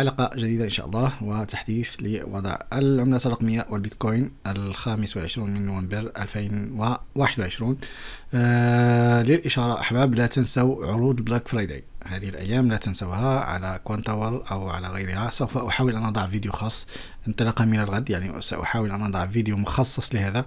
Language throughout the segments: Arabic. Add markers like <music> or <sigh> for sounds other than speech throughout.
حلقة جديدة إن شاء الله وتحديث لوضع العملة الرقمية والبيتكوين الخامس والعشرون من نوفمبر 2021 آه للإشارة أحباب لا تنسوا عروض بلاك فرايداي هذه الأيام لا تنسوها على كوانتاول أو على غيرها سوف أحاول أن أضع فيديو خاص انطلاقا من الغد يعني سأحاول أن أضع فيديو مخصص لهذا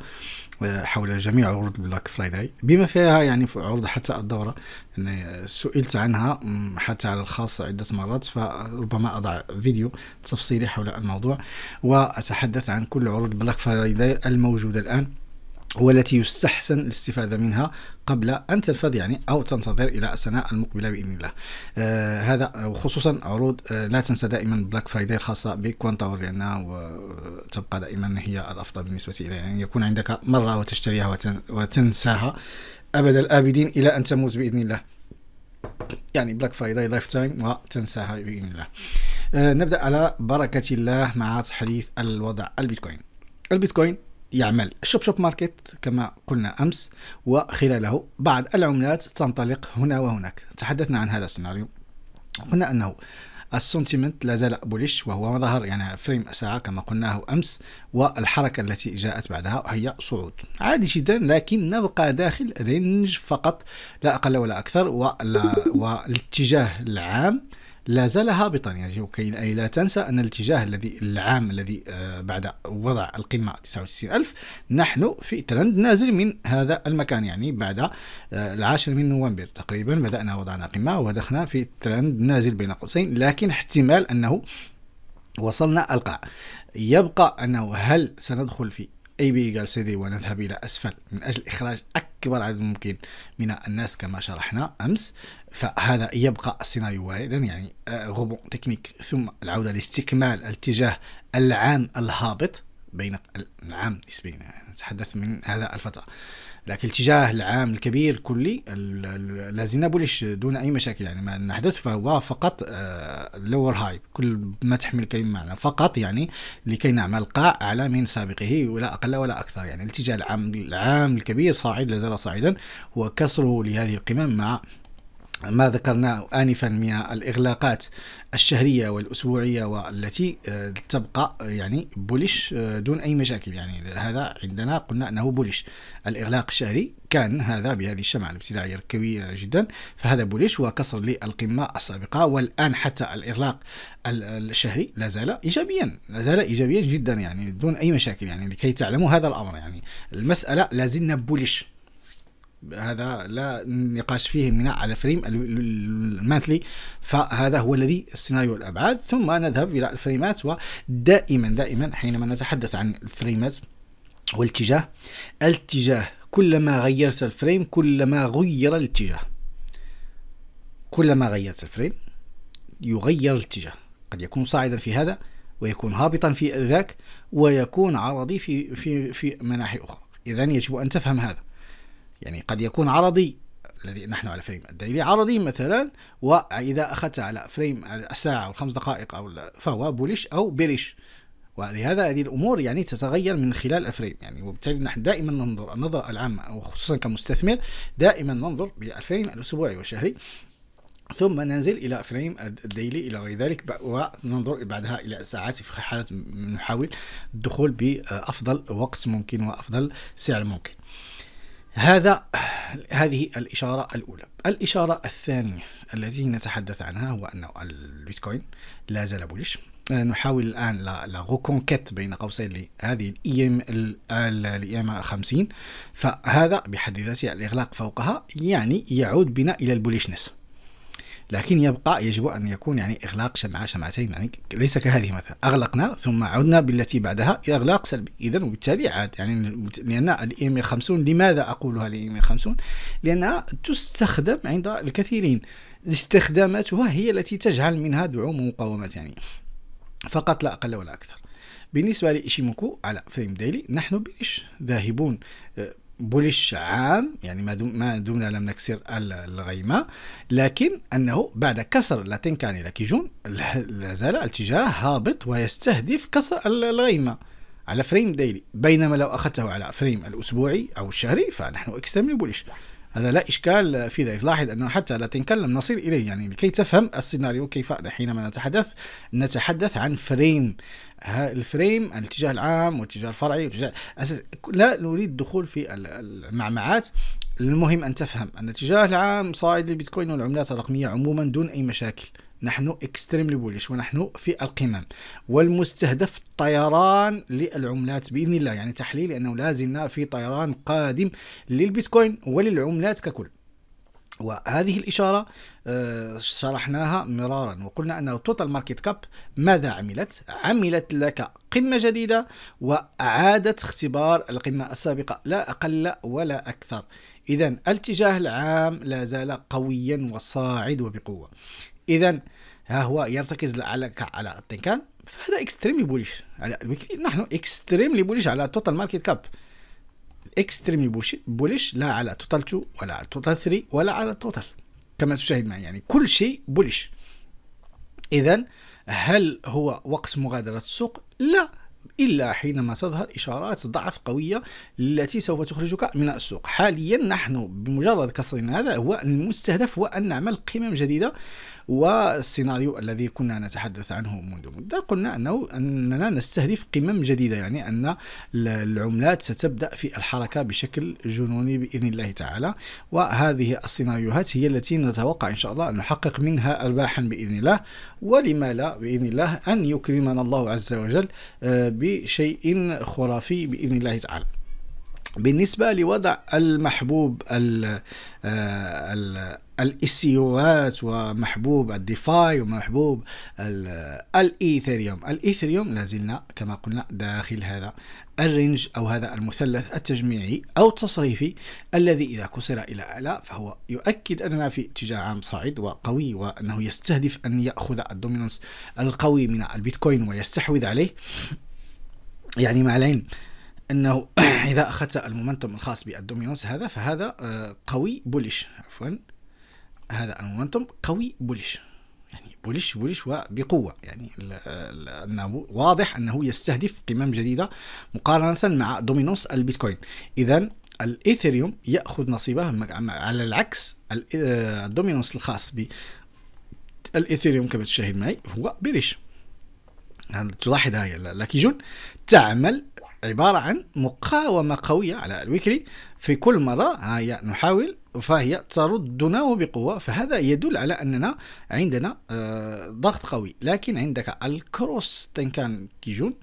آه، حول جميع عروض بلاك فرايداي بما فيها يعني في عروض حتى الدورة يعني سئلت عنها حتى على الخاص عدة مرات فربما أضع فيديو تفصيلي حول الموضوع وأتحدث عن كل عروض بلاك فرايداي الموجودة الآن والتي يستحسن الاستفادة منها قبل أن تنفذ يعني أو تنتظر إلى السنة المقبلة بإذن الله آه هذا وخصوصا عروض آه لا تنسى دائما بلاك فرايداي الخاصة بكوانتاور لأنها تبقى دائما هي الأفضل بالنسبة إلي يعني يكون عندك مرة وتشتريها وتنساها أبد الآبدين إلى أن تموت بإذن الله يعني بلاك فرايداي لايف تايم وتنساها بإذن الله آه نبدأ على بركة الله مع تحديث الوضع البيتكوين البيتكوين يعمل الشوب شوب ماركت كما قلنا أمس وخلاله بعض العملات تنطلق هنا وهناك تحدثنا عن هذا السيناريو قلنا أنه السنتيمنت لا زال بوليش وهو ظهر يعني فريم ساعة كما قلناه أمس والحركة التي جاءت بعدها هي صعود عادي جدا لكن نبقى داخل رينج فقط لا أقل ولا أكثر والاتجاه العام لا زال هابطا يعني وكي أي لا تنسى أن الاتجاه الذي العام الذي آه، بعد وضع القمة 69000 نحن في ترند نازل من هذا المكان يعني بعد آه، العاشر من نوفمبر تقريبا بدأنا وضعنا قمة ودخلنا في ترند نازل بين قوسين لكن احتمال أنه وصلنا القاع يبقى أنه هل سندخل في اي بي ايجال سي دي ونذهب الى اسفل من اجل اخراج اكبر عدد ممكن من الناس كما شرحنا امس فهذا يبقى السيناريو واردا يعني غبون آه، تكنيك ثم العوده لاستكمال الاتجاه العام الهابط بين العام نسبيا يعني نتحدث من هذا الفتره لكن الاتجاه العام الكبير الكلي الذي نبلش دون اي مشاكل يعني ما نحدث فهو فقط لور آه، هاي كل ما تحمل كلمه معنى فقط يعني لكي نعمل قاع اعلى من سابقه ولا اقل ولا اكثر يعني الاتجاه العام العام الكبير صاعد لا زال صاعدا كسره لهذه القمم مع ما ذكرناه آنفا من الإغلاقات الشهرية والأسبوعية والتي آه، تبقى آه، يعني بوليش آه، دون أي مشاكل يعني هذا عندنا قلنا أنه بوليش الإغلاق الشهري كان هذا بهذه الشمعة الابتدائية الكوية جدا فهذا بوليش وكسر للقمة السابقة والآن حتى الإغلاق الشهري لا زال إيجابيا لا زال إيجابيا جدا يعني دون أي مشاكل يعني لكي تعلموا هذا الأمر يعني المسألة لازلنا بوليش هذا لا نقاش فيه من على فريم المانثلي فهذا هو الذي السيناريو الابعاد ثم نذهب الى الفريمات ودائما دائما حينما نتحدث عن الفريمات والاتجاه الاتجاه كلما غيرت الفريم كلما غير الاتجاه كلما غيرت الفريم يغير الاتجاه قد يكون صاعدا في هذا ويكون هابطا في ذاك ويكون عرضي في في في مناحي اخرى اذا يجب ان تفهم هذا يعني قد يكون عرضي الذي نحن على فريم الدائري عرضي مثلا واذا اخذت على فريم الساعه او الخمس دقائق او فهو بوليش او بيريش ولهذا هذه الامور يعني تتغير من خلال الفريم يعني وبالتالي نحن دائما ننظر النظره العامه وخصوصا كمستثمر دائما ننظر بالفريم الاسبوعي والشهري ثم ننزل الى فريم الديلي الى غير ذلك وننظر بعدها الى الساعات في حاله نحاول الدخول بافضل وقت ممكن وافضل سعر ممكن. هذا هذه الإشارة الأولى الإشارة الثانية التي نتحدث عنها هو أن البيتكوين لا زال بولش آه، نحاول الآن لا غوكونكيت بين قوسين لهذه الاي ام الاي ام 50 فهذا بحد ذاته الإغلاق فوقها يعني يعود بنا إلى البوليشنس لكن يبقى يجب أن يكون يعني إغلاق شمعة شمعتين يعني ليس كهذه مثلا أغلقنا ثم عدنا بالتي بعدها إلى إغلاق سلبي إذا وبالتالي عاد يعني لأن ام 50 لماذا أقولها ام 50 لأنها تستخدم عند الكثيرين استخداماتها هي التي تجعل منها دعوم ومقاومات يعني فقط لا أقل ولا أكثر بالنسبة لإيشيموكو على فريم ديلي نحن بإيش ذاهبون بوليش عام يعني ما, دم ما دمنا لم نكسر الغيمة لكن أنه بعد كسر لاتنكاني لاكيجون لا زال الاتجاه هابط ويستهدف كسر الغيمة على فريم ديلي بينما لو أخذته على فريم الأسبوعي أو الشهري فنحن اكستملي بوليش هذا لا إشكال في ذلك لاحظ أنه حتى لا تنكلم نصل إليه يعني لكي تفهم السيناريو كيف حينما نتحدث نتحدث عن فريم الفريم الاتجاه العام والاتجاه الفرعي والاتجاه أساس لا نريد الدخول في المعمعات المهم أن تفهم أن الاتجاه العام صاعد للبيتكوين والعملات الرقمية عموما دون أي مشاكل نحن اكستريملي بوليش ونحن في القمم والمستهدف طيران للعملات باذن الله يعني تحليل لانه لا زلنا في طيران قادم للبيتكوين وللعملات ككل وهذه الإشارة آه، شرحناها مرارا وقلنا انه توتال ماركت كاب ماذا عملت؟ عملت لك قمة جديدة وأعادت اختبار القمة السابقة لا أقل ولا أكثر إذا الاتجاه العام لا زال قويا وصاعد وبقوة اذا ها هو يرتكز على على التنكان فهذا اكستريملي بوليش على الويكلي نحن اكستريملي بوليش على توتال ماركت كاب اكستريملي بوليش لا على توتال 2 ولا على توتال 3 ولا على توتال كما تشاهد معي يعني كل شيء بوليش اذا هل هو وقت مغادره السوق لا إلا حينما تظهر إشارات ضعف قوية التي سوف تخرجك من السوق حاليا نحن بمجرد كسرنا هذا هو المستهدف هو أن نعمل قمم جديدة والسيناريو الذي كنا نتحدث عنه منذ مدة قلنا أنه أننا نستهدف قمم جديدة يعني أن العملات ستبدأ في الحركة بشكل جنوني بإذن الله تعالى وهذه السيناريوهات هي التي نتوقع إن شاء الله أن نحقق منها أرباحا بإذن الله ولما لا بإذن الله أن يكرمنا الله عز وجل آه، بشيء خرافي باذن الله تعالى. بالنسبة لوضع المحبوب آه، الاسيوات ومحبوب الديفاي ومحبوب الايثريوم الايثريوم لازلنا كما قلنا داخل هذا الرنج او هذا المثلث التجميعي او التصريفي الذي اذا كسر الى اعلى فهو يؤكد اننا في اتجاه عام صاعد وقوي وانه يستهدف ان ياخذ الدومينانس القوي من البيتكوين ويستحوذ عليه يعني مع العلم انه <clears throat> اذا اخذت المومنتوم الخاص بالدومينوس هذا فهذا آه، قوي بوليش عفوا هذا المومنتوم قوي بوليش يعني بوليش بوليش وبقوه يعني انه واضح انه يستهدف قمم جديده مقارنه مع دومينوس البيتكوين اذا الايثيريوم ياخذ نصيبه على العكس آه، الدومينوس الخاص بالايثيريوم كما تشاهد معي هو بيريش تلاحظ هاي لاكيجون تعمل عبارة عن مقاومة قوية على الويكلي في كل مرة هي نحاول فهي تردنا وبقوة فهذا يدل على أننا عندنا آه، ضغط قوي لكن عندك الكروس تنكان كيجون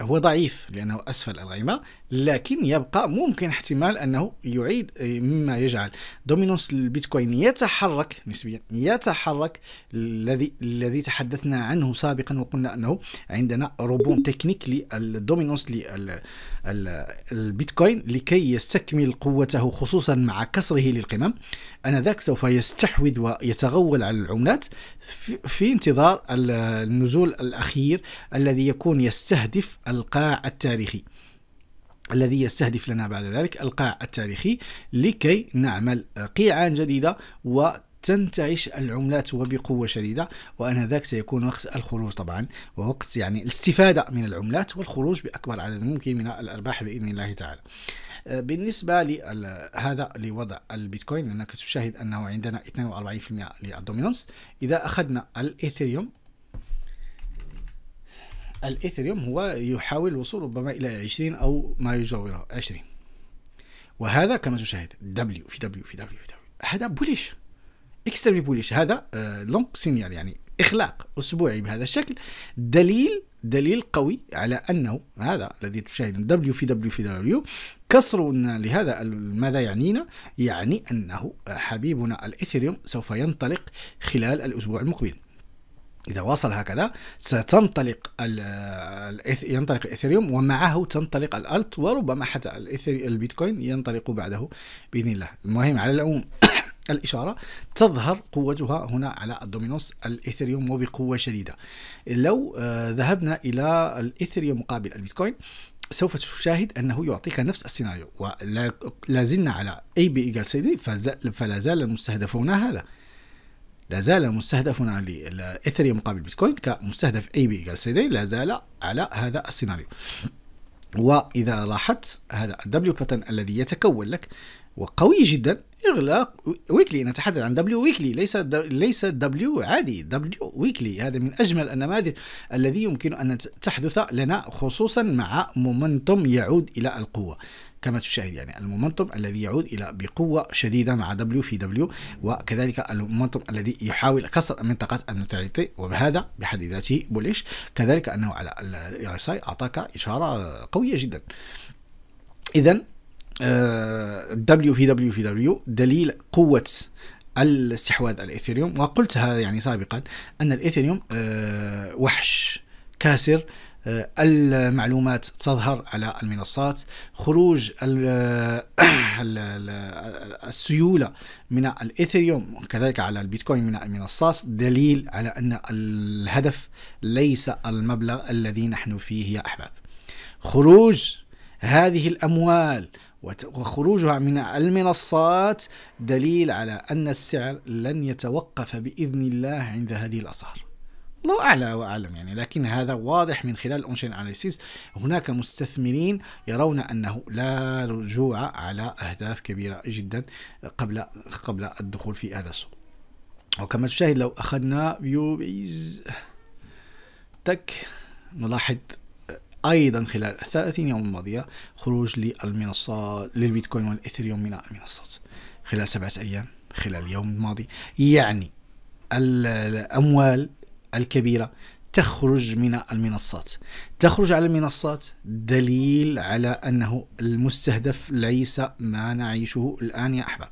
هو ضعيف لأنه أسفل الغيمة لكن يبقى ممكن احتمال انه يعيد مما يجعل دومينوس البيتكوين يتحرك نسبيا يتحرك الذي الذي تحدثنا عنه سابقا وقلنا انه عندنا روبون تكنيك للدومينوس للبيتكوين لكي يستكمل قوته خصوصا مع كسره للقمم انذاك سوف يستحوذ ويتغول على العملات في, في انتظار النزول الاخير الذي يكون يستهدف القاع التاريخي الذي يستهدف لنا بعد ذلك القاع التاريخي لكي نعمل قيعان جديدة و تنتعش العملات وبقوة شديدة وأن ذاك سيكون وقت الخروج طبعا ووقت يعني الاستفادة من العملات والخروج بأكبر عدد ممكن من الأرباح بإذن الله تعالى آه، بالنسبة لهذا لوضع البيتكوين لأنك تشاهد أنه عندنا 42% للدومينونس إذا أخذنا الإيثيريوم الايثريوم هو يحاول الوصول ربما الى 20 او ما يجاورها 20 وهذا كما تشاهد دبليو في دبليو في دبليو في دبليو هذا بوليش اكستري بوليش هذا لونج آه، سينيال يعني اخلاق اسبوعي بهذا الشكل دليل دليل قوي على انه هذا الذي تشاهد دبليو في دبليو في دبليو كسر لهذا ماذا يعنينا؟ يعني انه حبيبنا الايثيريوم سوف ينطلق خلال الاسبوع المقبل. إذا وصل هكذا ستنطلق ينطلق الإثيريوم ومعه تنطلق الألت وربما حتى البيتكوين ينطلق بعده بإذن الله المهم على العموم <coughs> الإشارة تظهر قوتها هنا على الدومينوس الإثيريوم وبقوة شديدة لو آه، ذهبنا إلى الإثيريوم مقابل البيتكوين سوف تشاهد انه يعطيك نفس السيناريو ولا زلنا على اي بي ايجال سي دي فلا زال المستهدفون هذا لا زال مستهدف على الايثريوم مقابل بيتكوين كمستهدف اي بي سي لا زال على هذا السيناريو واذا لاحظت هذا الدبليو باتن الذي يتكون لك وقوي جدا إغلاق ويكلي نتحدث عن دبليو ويكلي ليس ليس دبليو عادي دبليو ويكلي هذا من أجمل النماذج الذي يمكن أن تحدث لنا خصوصا مع مومنتوم يعود إلى القوة كما تشاهد يعني المومنتوم الذي يعود الى بقوه شديده مع دبليو في دبليو وكذلك المومنتوم الذي يحاول كسر منطقه النوتراليتي وبهذا بحد ذاته بوليش كذلك انه على الاي اعطاك اشاره قويه جدا اذا دبليو في دبليو في دبليو دليل قوه الاستحواذ على الايثيريوم وقلتها يعني سابقا ان الايثيريوم آه، وحش كاسر آه، المعلومات تظهر على المنصات خروج آه، <coughs> السيولة من الإيثريوم وكذلك على البيتكوين من المنصات دليل على أن الهدف ليس المبلغ الذي نحن فيه يا أحباب خروج هذه الأموال وخروجها من المنصات دليل على أن السعر لن يتوقف بإذن الله عند هذه الأسعار الله أعلى وأعلم يعني لكن هذا واضح من خلال الأونشين أناليسيس هناك مستثمرين يرون أنه لا رجوع على أهداف كبيرة جدا قبل قبل الدخول في هذا السوق وكما تشاهد لو أخذنا فيو تك نلاحظ أيضا خلال 30 يوم الماضية خروج للمنصات للبيتكوين والإثيريوم من المنصات خلال سبعة أيام خلال اليوم الماضي يعني الأموال الكبيرة تخرج من المنصات تخرج على المنصات دليل على أنه المستهدف ليس ما نعيشه الآن يا أحباب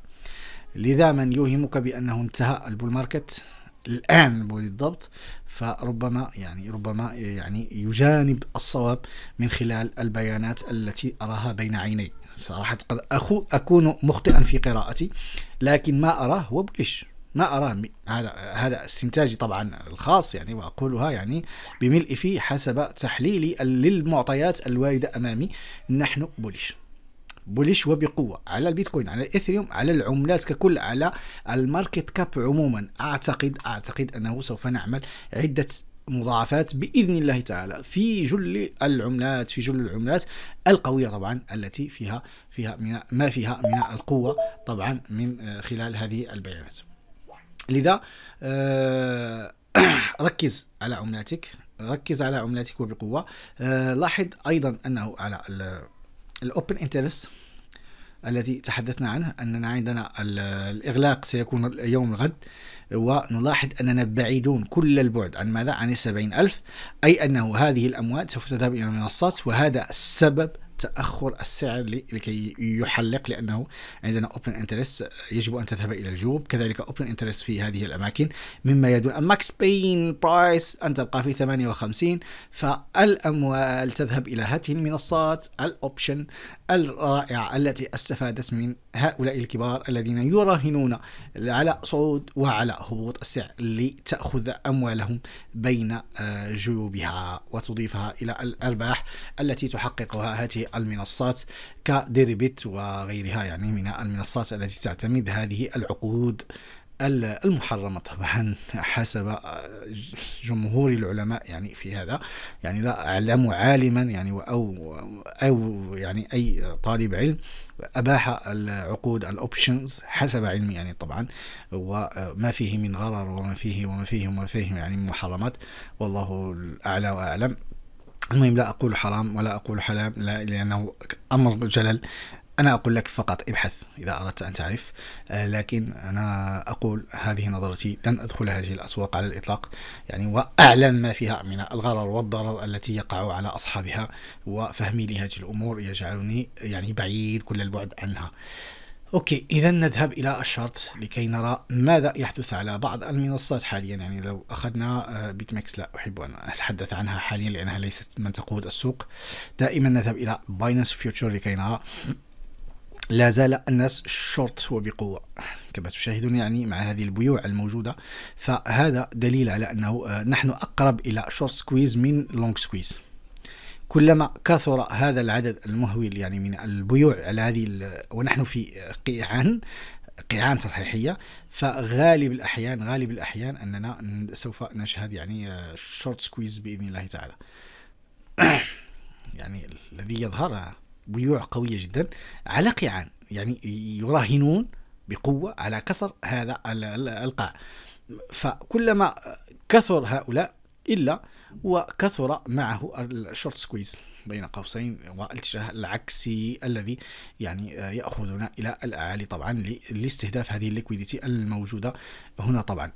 لذا من يوهمك بأنه انتهى البول ماركت الآن بالضبط فربما يعني ربما يعني يجانب الصواب من خلال البيانات التي أراها بين عيني صراحة قد أخو أكون مخطئا في قراءتي لكن ما أراه هو بوليش ما أراه هذا هذا استنتاجي طبعا الخاص يعني وأقولها يعني بملء فيه حسب تحليلي للمعطيات الواردة أمامي نحن بوليش بوليش وبقوه على البيتكوين على الاثيريوم على العملات ككل على الماركت كاب عموما اعتقد اعتقد انه سوف نعمل عده مضاعفات باذن الله تعالى في جل العملات في جل العملات القويه طبعا التي فيها فيها من ما فيها من القوه طبعا من آه، خلال هذه البيانات لذا آه، <coughs> ركز على عملاتك ركز على عملاتك وبقوه آه، لاحظ ايضا انه على الاوبن انترست الذي تحدثنا عنه أننا عندنا الإغلاق سيكون يوم الغد ونلاحظ أننا بعيدون كل البعد عن ماذا؟ عن السبعين ألف أي أنه هذه الأموال سوف تذهب إلى المنصات وهذا السبب تاخر السعر لكي يحلق لانه عندنا اوبن انترست يجب ان تذهب الى الجوب كذلك اوبن انترست في هذه الاماكن مما يدل ماكس بين برايس ان تبقى في 58 فالاموال تذهب الى هذه المنصات الاوبشن الرائعه التي استفادت من هؤلاء الكبار الذين يراهنون على صعود وعلى هبوط السعر لتاخذ اموالهم بين آه، جيوبها وتضيفها الى الارباح التي تحققها هذه المنصات كديريبيت وغيرها يعني من المنصات التي تعتمد هذه العقود المحرمة طبعا <laughs> حسب جمهور العلماء يعني في هذا يعني لا أعلم عالما يعني أو أو يعني أي طالب علم أباح العقود الأوبشنز حسب علمي يعني طبعا وما فيه من غرر وما فيه وما فيه وما فيه يعني محرمات والله الأعلى وأعلم المهم لا أقول حرام ولا أقول حلال لا لأنه أمر جلل أنا أقول لك فقط ابحث إذا أردت أن تعرف آه، لكن أنا أقول هذه نظرتي لن أدخل هذه الأسواق على الإطلاق يعني وأعلم ما فيها من الغرر والضرر التي يقع على أصحابها وفهمي لهذه الأمور يجعلني يعني بعيد كل البعد عنها اوكي اذا نذهب الى الشرط لكي نرى ماذا يحدث على بعض المنصات حاليا يعني لو اخذنا آه، بيت ميكس لا احب ان اتحدث عنها حاليا لانها ليست من تقود السوق دائما نذهب الى باينانس فيوتشر لكي نرى لا زال الناس شورت وبقوة كما تشاهدون يعني مع هذه البيوع الموجودة فهذا دليل على أنه آه، نحن أقرب إلى شورت سكويز من لونج سكويز كلما كثر هذا العدد المهول يعني من البيوع على هذه ونحن في قيعان قيعان تصحيحيه فغالب الاحيان غالب الاحيان اننا سوف نشهد يعني شورت آه، سكويز باذن الله تعالى <coughs> يعني الذي يظهر بيوع قويه جدا على قيعان يعني يراهنون بقوه على كسر هذا القاع فكلما كثر هؤلاء إلا وكثر معه الشورت سكويز بين قوسين والاتجاه العكسي الذي يعني يأخذنا إلى الأعالي طبعا لاستهداف هذه الليكويديتي الموجودة هنا طبعا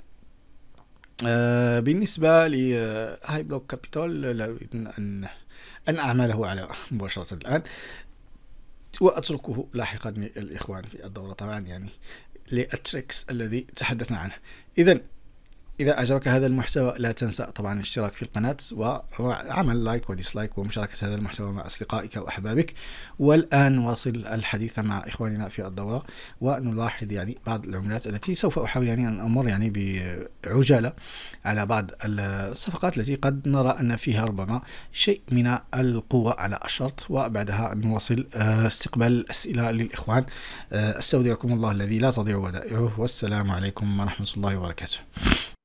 آه، بالنسبة لهاي آه، بلوك كابيتال لا أريد أن أن أعمله على مباشرة الآن وأتركه لاحقا للإخوان في الدورة طبعا يعني للتريكس الذي تحدثنا عنه إذا إذا أعجبك هذا المحتوى لا تنسى طبعا الاشتراك في القناة وعمل لايك وديسلايك ومشاركة هذا المحتوى مع أصدقائك وأحبابك والآن واصل الحديث مع إخواننا في الدورة ونلاحظ يعني بعض العملات التي سوف أحاول يعني أن أمر يعني بعجالة على بعض الصفقات التي قد نرى أن فيها ربما شيء من القوة على الشرط وبعدها نواصل آه، استقبال الأسئلة للإخوان آه، استودعكم الله الذي لا تضيع ودائعه والسلام عليكم ورحمة الله وبركاته